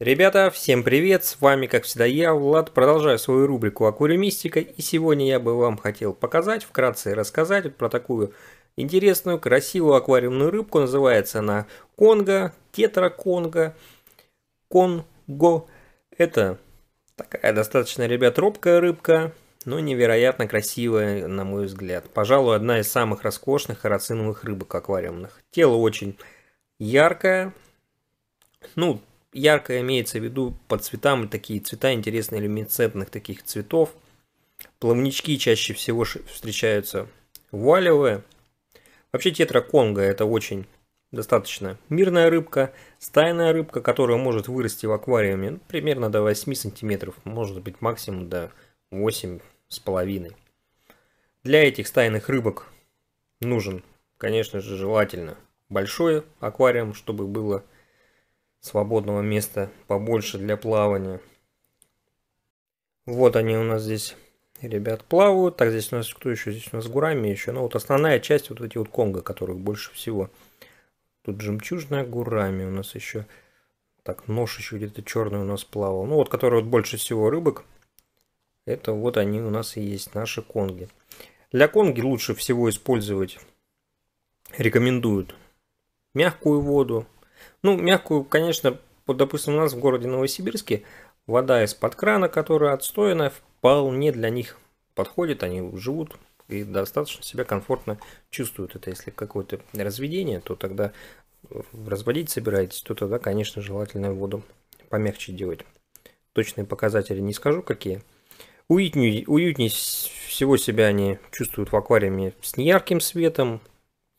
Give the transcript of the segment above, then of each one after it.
Ребята, всем привет, с вами как всегда я, Влад, продолжаю свою рубрику «Аквариумистика» и сегодня я бы вам хотел показать, вкратце рассказать про такую интересную, красивую аквариумную рыбку, называется она Конго, Тетра-Конго, Конго. Это такая достаточно, ребят, робкая рыбка, но невероятно красивая, на мой взгляд. Пожалуй, одна из самых роскошных рациновых рыбок аквариумных. Тело очень яркое, ну, яркое имеется в виду по цветам, такие цвета интересные, люминесцентных таких цветов. Плавнички чаще всего встречаются вуалевые. Вообще тетра Конга это очень достаточно мирная рыбка, стайная рыбка, которая может вырасти в аквариуме ну, примерно до 8 сантиметров, может быть максимум до с половиной. Для этих стайных рыбок нужен, конечно же, желательно большой аквариум, чтобы было свободного места побольше для плавания. Вот они у нас здесь, ребят, плавают. Так, здесь у нас кто еще? Здесь у нас гурами еще. Ну вот основная часть, вот эти вот конго, которых больше всего. Тут жемчужная гурами у нас еще. Так, нож еще где-то черный у нас плавал. Ну вот, который вот больше всего рыбок. Это вот они у нас и есть, наши конги. Для конги лучше всего использовать, рекомендуют мягкую воду, ну, мягкую, конечно, вот, допустим, у нас в городе Новосибирске вода из-под крана, которая отстойная, вполне для них подходит, они живут и достаточно себя комфортно чувствуют. Это если какое-то разведение, то тогда э, разводить собираетесь, то тогда, конечно, желательно воду помягче делать. Точные показатели не скажу какие. Уютнее, уютнее всего себя они чувствуют в аквариуме с неярким светом,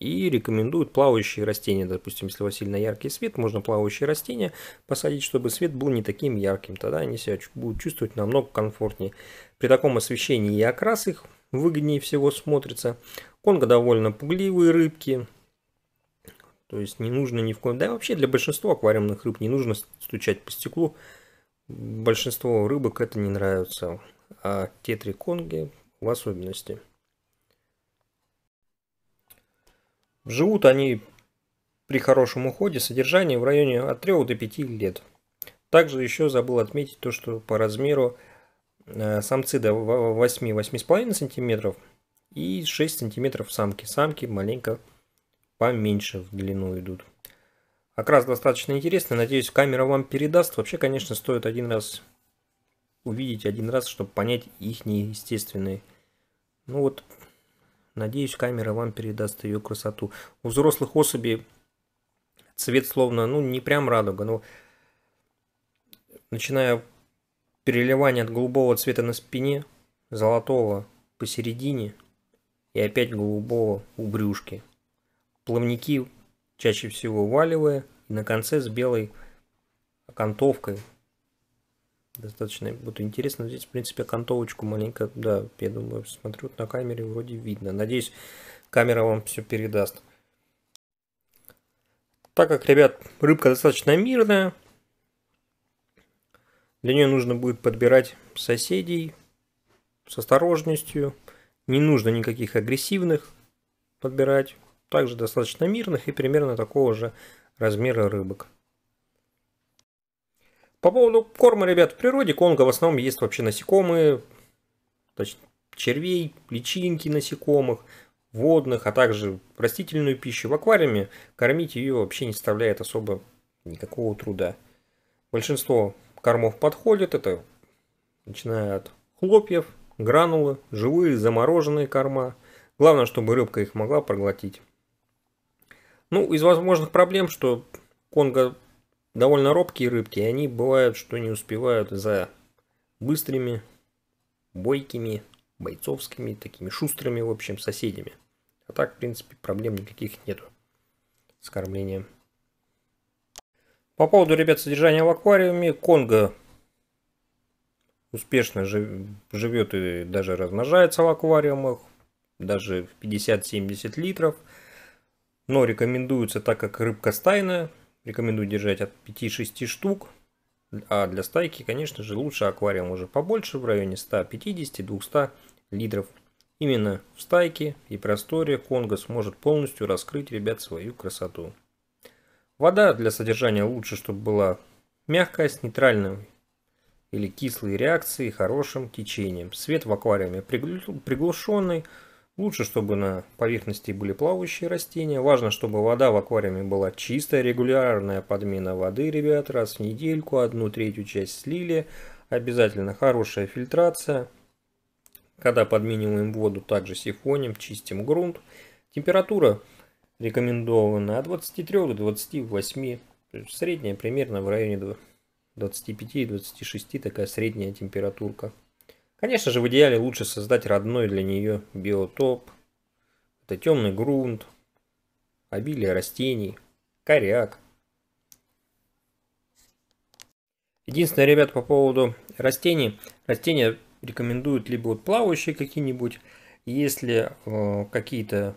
и рекомендуют плавающие растения. Допустим, если у вас сильно яркий свет, можно плавающие растения посадить, чтобы свет был не таким ярким. Тогда они себя будут чувствовать намного комфортнее. При таком освещении и окрас их выгоднее всего смотрится. Конго довольно пугливые рыбки. То есть не нужно ни в коем... Да вообще для большинства аквариумных рыб не нужно стучать по стеклу. Большинство рыбок это не нравится. А тетриконги в особенности. Живут они при хорошем уходе содержание в районе от 3 до 5 лет. Также еще забыл отметить то, что по размеру э, самцы до 8-8,5 см и 6 см самки. Самки маленько поменьше в длину идут. Окрас достаточно интересный, надеюсь камера вам передаст. Вообще, конечно, стоит один раз увидеть, один раз, чтобы понять их неестественные. Ну вот, Надеюсь, камера вам передаст ее красоту. У взрослых особей цвет словно, ну, не прям радуга, но начиная переливание от голубого цвета на спине, золотого посередине и опять голубого у брюшки. Плавники чаще всего валевые и на конце с белой окантовкой достаточно буду интересно. Здесь, в принципе, окантовочку маленько, да, я думаю, смотрю на камере, вроде видно. Надеюсь, камера вам все передаст. Так как, ребят, рыбка достаточно мирная, для нее нужно будет подбирать соседей с осторожностью. Не нужно никаких агрессивных подбирать. Также достаточно мирных и примерно такого же размера рыбок. По поводу корма, ребят, в природе конго в основном ест вообще насекомые, точнее, червей, личинки насекомых, водных, а также растительную пищу. В аквариуме кормить ее вообще не составляет особо никакого труда. Большинство кормов подходит, это начиная от хлопьев, гранулы, живые замороженные корма. Главное, чтобы рыбка их могла проглотить. Ну, из возможных проблем, что конго довольно робкие рыбки, и они бывают, что не успевают за быстрыми, бойкими, бойцовскими, такими шустрыми, в общем, соседями. А так, в принципе, проблем никаких нету с кормлением. По поводу, ребят, содержания в аквариуме, Конго успешно живет и даже размножается в аквариумах, даже в 50-70 литров. Но рекомендуется, так как рыбка стайная, Рекомендую держать от 5-6 штук. А для стайки, конечно же, лучше аквариум уже побольше, в районе 150-200 литров. Именно в стайке и просторе конго сможет полностью раскрыть, ребят, свою красоту. Вода для содержания лучше, чтобы была мягкая, с нейтральным или кислой реакцией, хорошим течением. Свет в аквариуме приглушенный, Лучше, чтобы на поверхности были плавающие растения. Важно, чтобы вода в аквариуме была чистая, регулярная подмена воды, ребят, раз в недельку, одну третью часть слили. Обязательно хорошая фильтрация. Когда подмениваем воду, также сифоним, чистим грунт. Температура рекомендована от 23 до 28. Средняя примерно в районе 25-26 такая средняя температурка. Конечно же, в идеале лучше создать родной для нее биотоп. Это темный грунт, обилие растений, коряк. Единственное, ребят, по поводу растений. Растения рекомендуют либо вот плавающие какие-нибудь, если э, какие-то,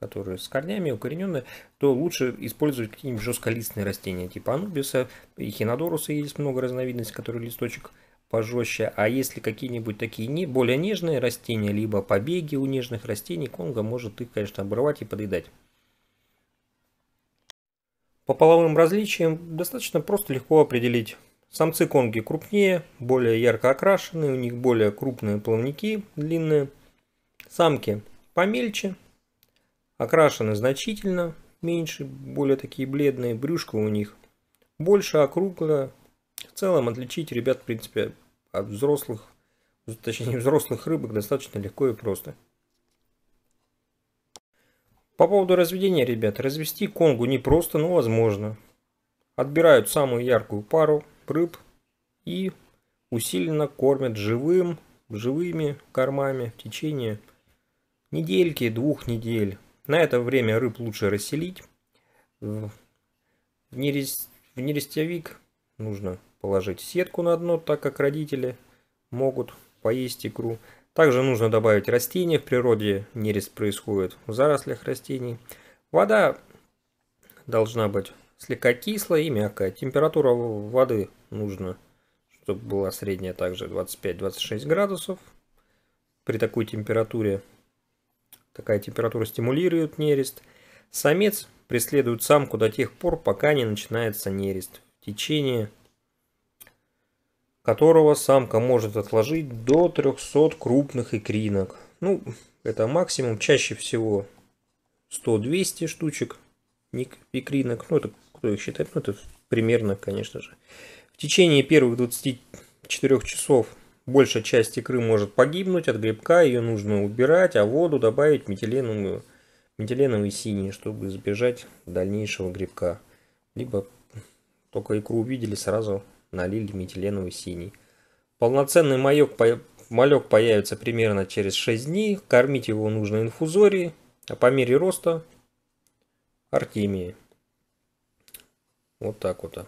которые с корнями укорененные, то лучше использовать какие-нибудь жестколистные растения, типа анубиса, и хинодоруса есть много разновидностей, которые листочек пожестче. А если какие-нибудь такие не, более нежные растения, либо побеги у нежных растений, конга может их, конечно, обрывать и подъедать. По половым различиям достаточно просто легко определить. Самцы конги крупнее, более ярко окрашенные, у них более крупные плавники длинные. Самки помельче, окрашены значительно меньше, более такие бледные, брюшко у них больше, округлое. В целом отличить ребят, в принципе, от взрослых, точнее взрослых рыбок достаточно легко и просто. По поводу разведения, ребят, развести конгу не просто, но возможно. Отбирают самую яркую пару рыб и усиленно кормят живым, живыми кормами в течение недельки, двух недель. На это время рыб лучше расселить. В, нерестявик нужно положить сетку на дно, так как родители могут поесть икру. Также нужно добавить растения, в природе нерест происходит в зарослях растений. Вода должна быть слегка кислая и мягкая. Температура воды нужно, чтобы была средняя также 25-26 градусов. При такой температуре такая температура стимулирует нерест. Самец преследует самку до тех пор, пока не начинается нерест. В течение которого самка может отложить до 300 крупных икринок. Ну, это максимум, чаще всего 100-200 штучек икринок. Ну, это кто их считает, ну, это примерно, конечно же. В течение первых 24 часов большая часть икры может погибнуть от грибка, ее нужно убирать, а воду добавить метиленовую, метиленовый синий, чтобы избежать дальнейшего грибка. Либо только икру увидели, сразу налили метиленовый синий. Полноценный маёк, малек появится примерно через 6 дней, кормить его нужно инфузорией, а по мере роста артемии. Вот так вот.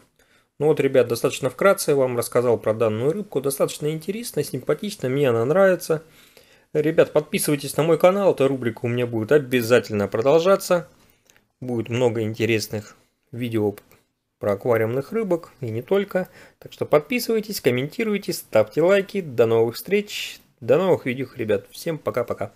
Ну вот, ребят, достаточно вкратце я вам рассказал про данную рыбку. Достаточно интересно, симпатично, мне она нравится. Ребят, подписывайтесь на мой канал, эта рубрика у меня будет обязательно продолжаться. Будет много интересных видео про аквариумных рыбок и не только. Так что подписывайтесь, комментируйте, ставьте лайки. До новых встреч, до новых видео, ребят. Всем пока-пока.